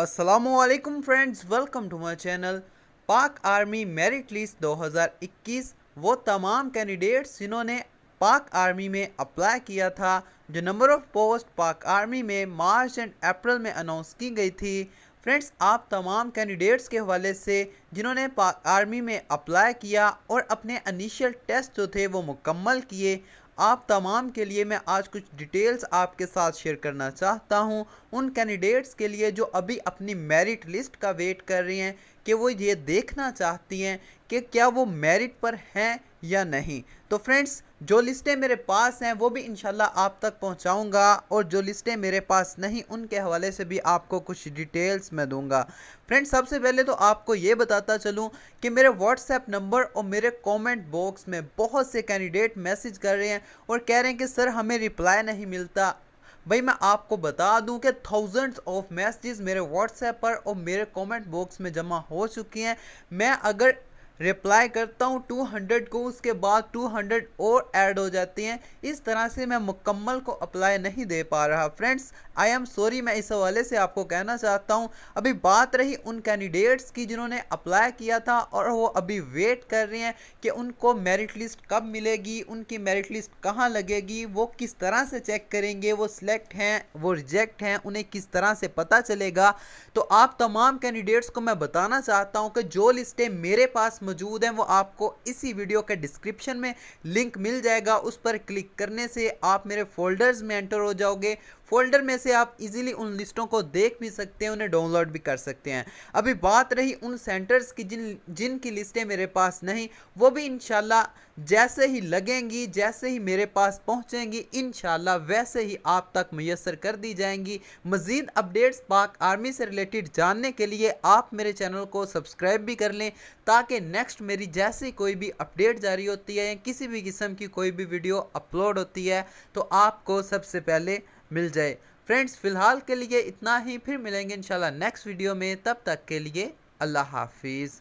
Aslam friends welcome to my channel Pak army merit list 2021 वो तमाम candidates जिन्होंने पाक आर्मी में अप्लाई किया था जो number of post Pak army में मार्च एंड अप्रैल में अनाउंस की गई थी फ्रेंड्स आप तमाम कैंडिडेट्स के हवाले से जिन्होंने पाक आर्मी में अप्लाई किया और अपने इनिशियल टेस्ट जो थे वो मुकम्मल किए आप तमाम के लिए मैं आज कुछ डिटेल्स आपके साथ शेयर करना चाहता हूं उन कैंडिडेट्स के लिए जो अभी अपनी मेरिट लिस्ट का वेट कर रही हैं कि वो ये देखना चाहती हैं कि क्या वो मेरिट पर हैं या नहीं तो फ्रेंड्स जो लिस्टें मेरे पास हैं वो भी इनशाला आप तक पहुंचाऊंगा और जो लिस्टें मेरे पास नहीं उनके हवाले से भी आपको कुछ डिटेल्स मैं दूंगा फ्रेंड्स सबसे पहले तो आपको ये बताता चलूं कि मेरे व्हाट्सएप नंबर और मेरे कमेंट बॉक्स में बहुत से कैंडिडेट मैसेज कर रहे हैं और कह रहे हैं कि सर हमें रिप्लाई नहीं मिलता भाई मैं आपको बता दूं कि थाउजेंड्स ऑफ मैसेजेस मेरे व्हाट्सएप पर और मेरे कमेंट बॉक्स में जमा हो चुकी हैं मैं अगर रिप्लाई करता हूँ 200 को उसके बाद 200 और ऐड हो जाती हैं इस तरह से मैं मुकम्मल को अप्लाई नहीं दे पा रहा फ्रेंड्स आई एम सॉरी मैं इस हवाले से आपको कहना चाहता हूँ अभी बात रही उन कैंडिडेट्स की जिन्होंने अप्लाई किया था और वो अभी वेट कर रहे हैं कि उनको मेरिट लिस्ट कब मिलेगी उनकी मेरिट लिस्ट कहाँ लगेगी वो किस तरह से चेक करेंगे वो सिलेक्ट हैं वो रिजेक्ट हैं उन्हें किस तरह से पता चलेगा तो आप तमाम कैंडिडेट्स को मैं बताना चाहता हूँ कि जो लिस्टें मेरे पास मौजूद हैं वो आपको इसी वीडियो के डिस्क्रिप्शन में लिंक मिल जाएगा उस पर क्लिक करने से आप मेरे फोल्डर्स में एंटर हो जाओगे फोल्डर में से आप इजीली उन लिस्टों को देख भी सकते हैं उन्हें डाउनलोड भी कर सकते हैं अभी बात रही उन सेंटर्स की जिन जिनकी लिस्टें मेरे पास नहीं वो भी इन जैसे ही लगेंगी जैसे ही मेरे पास पहुंचेंगी इन वैसे ही आप तक मैसर कर दी जाएंगी मज़ीद अपडेट्स पाक आर्मी से रिलेटेड जानने के लिए आप मेरे चैनल को सब्सक्राइब भी कर लें ताकि नेक्स्ट मेरी जैसे कोई भी अपडेट जारी होती है या किसी भी किस्म की कोई भी वीडियो अपलोड होती है तो आपको सबसे पहले मिल जाए फ्रेंड्स फ़िलहाल के लिए इतना ही फिर मिलेंगे इंशाल्लाह नेक्स्ट वीडियो में तब तक के लिए अल्लाह हाफिज़